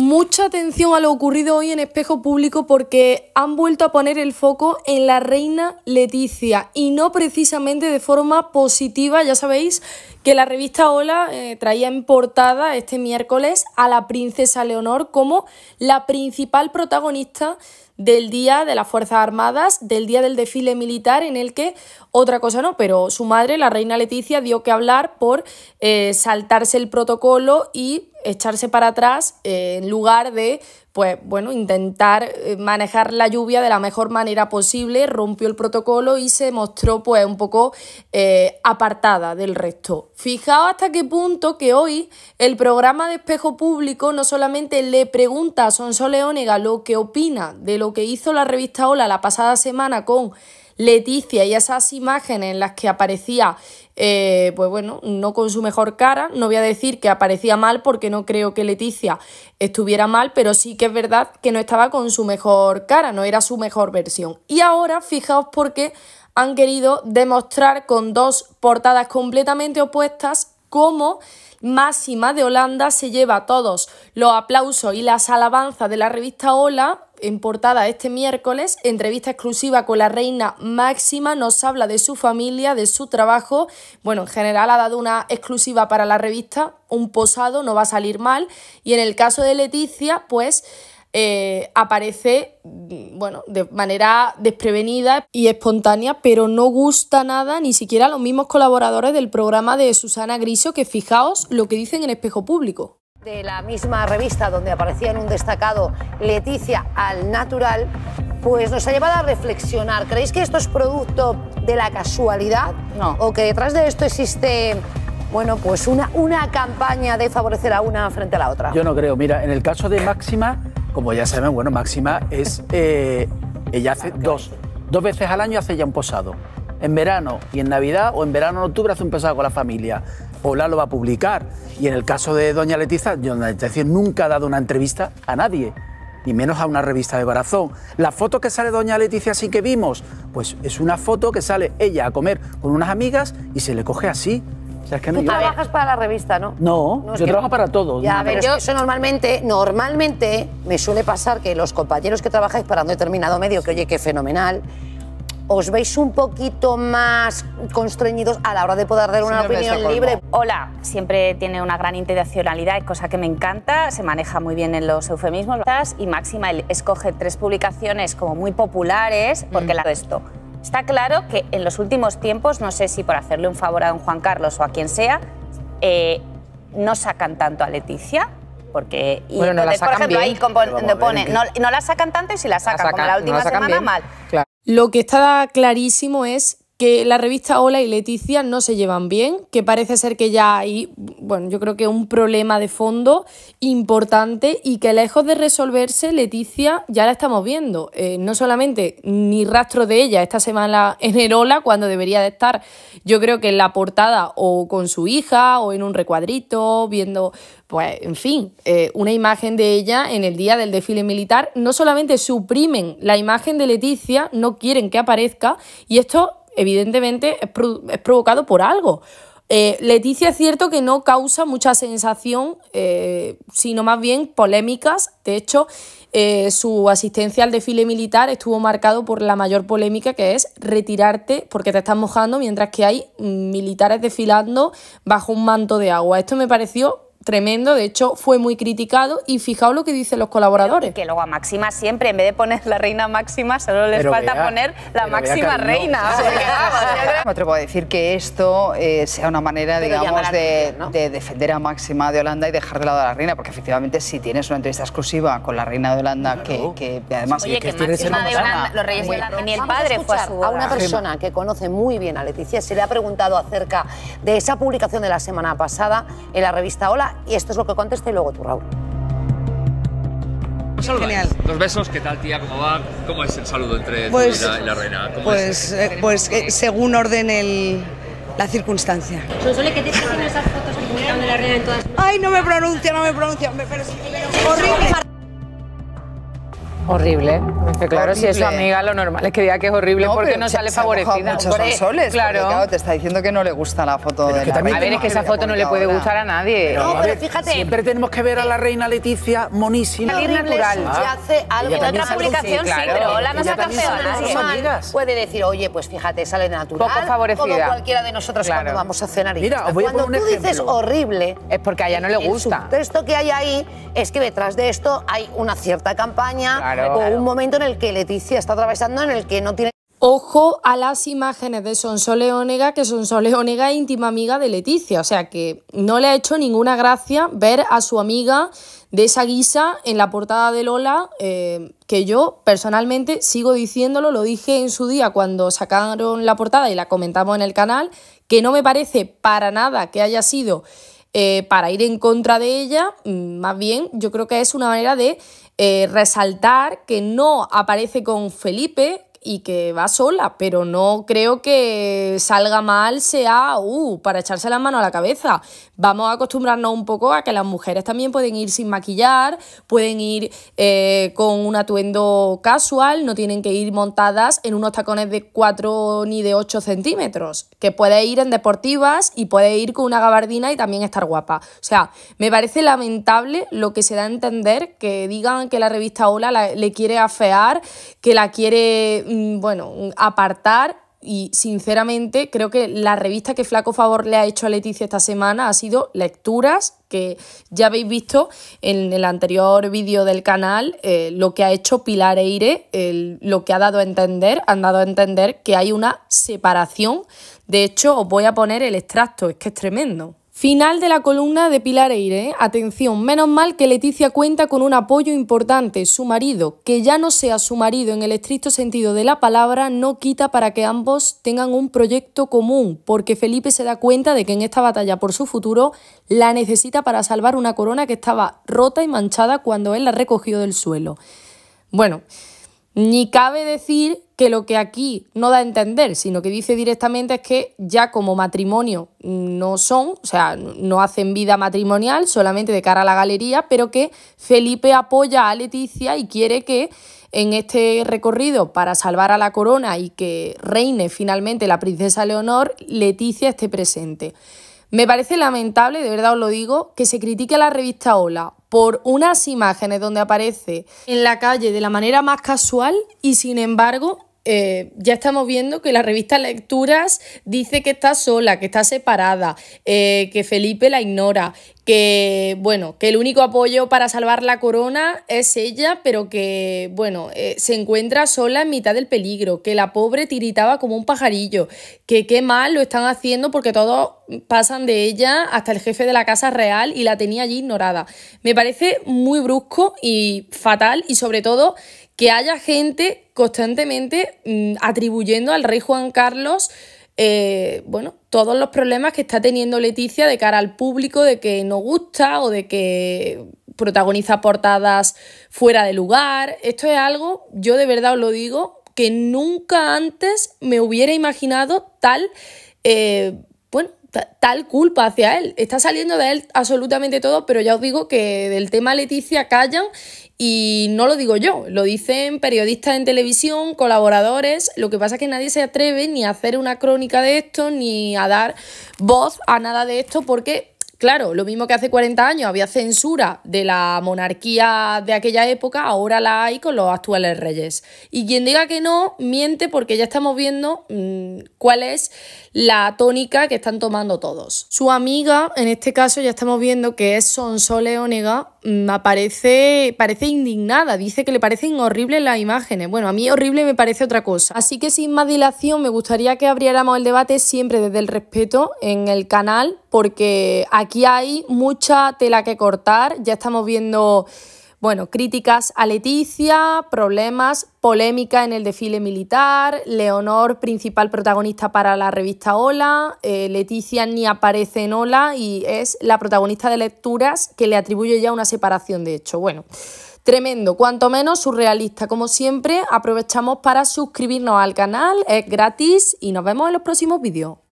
Mucha atención a lo ocurrido hoy en Espejo Público porque han vuelto a poner el foco en la reina Leticia y no precisamente de forma positiva, ya sabéis que la revista Hola eh, traía en portada este miércoles a la princesa Leonor como la principal protagonista del Día de las Fuerzas Armadas, del Día del Desfile Militar, en el que otra cosa no, pero su madre, la reina Leticia, dio que hablar por eh, saltarse el protocolo y echarse para atrás eh, en lugar de pues bueno, intentar eh, manejar la lluvia de la mejor manera posible, rompió el protocolo y se mostró pues un poco eh, apartada del resto. Fijaos hasta qué punto que hoy el programa de espejo público no solamente le pregunta a Sonso Leónega lo que opina de lo que hizo la revista Ola la pasada semana con Leticia y esas imágenes en las que aparecía eh, pues bueno, no con su mejor cara. No voy a decir que aparecía mal porque no creo que Leticia estuviera mal, pero sí que es verdad que no estaba con su mejor cara, no era su mejor versión. Y ahora fijaos por qué han querido demostrar con dos portadas completamente opuestas cómo Máxima de Holanda se lleva a todos los aplausos y las alabanzas de la revista Hola en portada este miércoles, entrevista exclusiva con la reina Máxima, nos habla de su familia, de su trabajo, bueno, en general ha dado una exclusiva para la revista, un posado, no va a salir mal, y en el caso de Leticia, pues... Eh, aparece, mm, bueno, de manera desprevenida y espontánea, pero no gusta nada ni siquiera los mismos colaboradores del programa de Susana Griso, que fijaos lo que dicen en espejo público de la misma revista donde aparecía en un destacado Leticia al natural, pues nos ha llevado a reflexionar. ¿Creéis que esto es producto de la casualidad? No. ¿O que detrás de esto existe bueno, pues una, una campaña de favorecer a una frente a la otra. Yo no creo. Mira, en el caso de Máxima, como ya saben, bueno, Máxima es. Eh, ella hace ah, dos, dos veces al año hace ya un posado en verano y en Navidad o en verano en octubre hace un pesado con la familia. hola lo va a publicar. Y en el caso de Doña Leticia, Doña nunca ha dado una entrevista a nadie, ni menos a una revista de corazón. La foto que sale Doña Leticia así que vimos, pues es una foto que sale ella a comer con unas amigas y se le coge así. Tú trabajas para la revista, ¿no? No, yo trabajo para todo. a ver, yo normalmente, normalmente me suele pasar que los compañeros que trabajáis para un determinado medio, que oye, qué fenomenal, os veis un poquito más constreñidos a la hora de poder dar una opinión libre. Hola, siempre tiene una gran intencionalidad, cosa que me encanta, se maneja muy bien en los eufemismos y Máxima escoge tres publicaciones como muy populares porque la esto. Está claro que en los últimos tiempos, no sé si por hacerle un favor a don Juan Carlos o a quien sea, eh, no sacan tanto a Leticia, porque y bueno, no la sacan por no, no, la sacan tanto y si la sacan, como la última semana mal lo que está clarísimo es que la revista Hola y Leticia no se llevan bien, que parece ser que ya hay, bueno, yo creo que un problema de fondo importante y que lejos de resolverse, Leticia ya la estamos viendo. Eh, no solamente ni rastro de ella esta semana en el Hola, cuando debería de estar, yo creo que en la portada o con su hija o en un recuadrito, viendo, pues, en fin, eh, una imagen de ella en el día del desfile militar, no solamente suprimen la imagen de Leticia, no quieren que aparezca, y esto evidentemente es, provocado por algo. Eh, Leticia es cierto que no causa mucha sensación, eh, sino más bien polémicas. De hecho, eh, su asistencia al desfile militar estuvo marcado por la mayor polémica que es retirarte porque te estás mojando mientras que hay militares desfilando bajo un manto de agua. Esto me pareció tremendo, de hecho fue muy criticado y fijaos lo que dicen los colaboradores. que luego a Máxima siempre, en vez de poner la reina máxima, solo les falta poner la máxima reina. No. decir que esto eh, sea una manera, digamos, de, defender a Máxima de Holanda y dejar de lado a la reina, porque efectivamente si tienes una entrevista exclusiva con la reina de Holanda, que, además... Oye, que, que reina de Holanda, los reyes de Holanda, ni el padre fue a A una persona que conoce muy bien a Leticia se le ha preguntado acerca de esa publicación de la semana pasada en la revista Hola y esto es lo que conteste luego tú, Raúl. Genial. Los besos, ¿qué tal, tía? ¿Cómo va? ¿Cómo es el saludo entre pues, y, la, reina? pues, eh, pues eh, según orden el, la circunstancia. Sonsole, ¿qué te esas fotos que de la reina en todas? Ay, no me pronuncia, no me pronuncia! Me, pero, horrible. Horrible. claro, si es su amiga, lo normal es que diga que es horrible porque no sale se favorecida. Muchos claro. claro. Te está diciendo que no le gusta la foto de la reina. A es que esa foto no le puede gustar a nadie. Pero, no, pero fíjate. Siempre tenemos que ver a la reina Leticia monísima. natural. Si ah. hace algo. En otra publicación sí, pero la sus campeona. Puede decir, oye, pues fíjate, sale natural. Poco favorecida. Como cualquiera de nosotros cuando vamos a cenar. Mira, cuando tú dices horrible. Es porque a ella no le gusta. El texto que hay ahí es que detrás de esto hay una cierta campaña un momento en el que Leticia está atravesando en el que no tiene... Ojo a las imágenes de Sonsole Onega, que Sonsole Onega es íntima amiga de Leticia, o sea que no le ha hecho ninguna gracia ver a su amiga de esa guisa en la portada de Lola, eh, que yo personalmente sigo diciéndolo, lo dije en su día cuando sacaron la portada y la comentamos en el canal, que no me parece para nada que haya sido eh, para ir en contra de ella, mm, más bien yo creo que es una manera de eh, resaltar que no aparece con Felipe y que va sola, pero no creo que salga mal sea, uh, para echarse la mano a la cabeza. Vamos a acostumbrarnos un poco a que las mujeres también pueden ir sin maquillar, pueden ir eh, con un atuendo casual, no tienen que ir montadas en unos tacones de 4 ni de 8 centímetros, que puede ir en deportivas y puede ir con una gabardina y también estar guapa. O sea, me parece lamentable lo que se da a entender, que digan que la revista Hola le quiere afear, que la quiere Mm, bueno, mm, apartar y sinceramente creo que la revista que flaco favor le ha hecho a Leticia esta semana ha sido Lecturas, que ya habéis visto en el anterior vídeo del canal eh, lo que ha hecho Pilar Eire, lo que ha dado a entender, han dado a entender que hay una separación. De hecho, os voy a poner el extracto, es que es tremendo. Final de la columna de Pilar Eire. ¿eh? Atención, menos mal que Leticia cuenta con un apoyo importante. Su marido, que ya no sea su marido en el estricto sentido de la palabra, no quita para que ambos tengan un proyecto común, porque Felipe se da cuenta de que en esta batalla por su futuro la necesita para salvar una corona que estaba rota y manchada cuando él la recogió del suelo. Bueno, ni cabe decir que lo que aquí no da a entender, sino que dice directamente es que ya como matrimonio no son, o sea, no hacen vida matrimonial solamente de cara a la galería, pero que Felipe apoya a Leticia y quiere que en este recorrido para salvar a la corona y que reine finalmente la princesa Leonor, Leticia esté presente. Me parece lamentable, de verdad os lo digo, que se critique a la revista Hola por unas imágenes donde aparece en la calle de la manera más casual y sin embargo eh, ya estamos viendo que la revista Lecturas dice que está sola, que está separada, eh, que Felipe la ignora, que bueno, que el único apoyo para salvar la corona es ella, pero que bueno, eh, se encuentra sola en mitad del peligro, que la pobre tiritaba como un pajarillo, que qué mal lo están haciendo porque todos pasan de ella hasta el jefe de la casa real y la tenía allí ignorada. Me parece muy brusco y fatal y sobre todo que haya gente constantemente mm, atribuyendo al rey Juan Carlos eh, bueno, todos los problemas que está teniendo Leticia de cara al público, de que no gusta o de que protagoniza portadas fuera de lugar. Esto es algo, yo de verdad os lo digo, que nunca antes me hubiera imaginado tal eh, tal culpa hacia él. Está saliendo de él absolutamente todo, pero ya os digo que del tema Leticia callan y no lo digo yo, lo dicen periodistas en televisión, colaboradores. Lo que pasa es que nadie se atreve ni a hacer una crónica de esto, ni a dar voz a nada de esto, porque Claro, lo mismo que hace 40 años había censura de la monarquía de aquella época, ahora la hay con los actuales reyes. Y quien diga que no, miente porque ya estamos viendo mm, cuál es la tónica que están tomando todos. Su amiga, en este caso, ya estamos viendo que es Sonso Mm, aparece, parece indignada, dice que le parecen horribles las imágenes. Bueno, a mí horrible me parece otra cosa. Así que sin más dilación, me gustaría que abriéramos el debate siempre desde el respeto en el canal, porque aquí hay mucha tela que cortar, ya estamos viendo bueno, críticas a Leticia, problemas, polémica en el desfile militar, Leonor, principal protagonista para la revista Hola, eh, Leticia ni aparece en Hola y es la protagonista de lecturas que le atribuye ya una separación, de hecho. Bueno, Tremendo, cuanto menos surrealista. Como siempre, aprovechamos para suscribirnos al canal, es gratis y nos vemos en los próximos vídeos.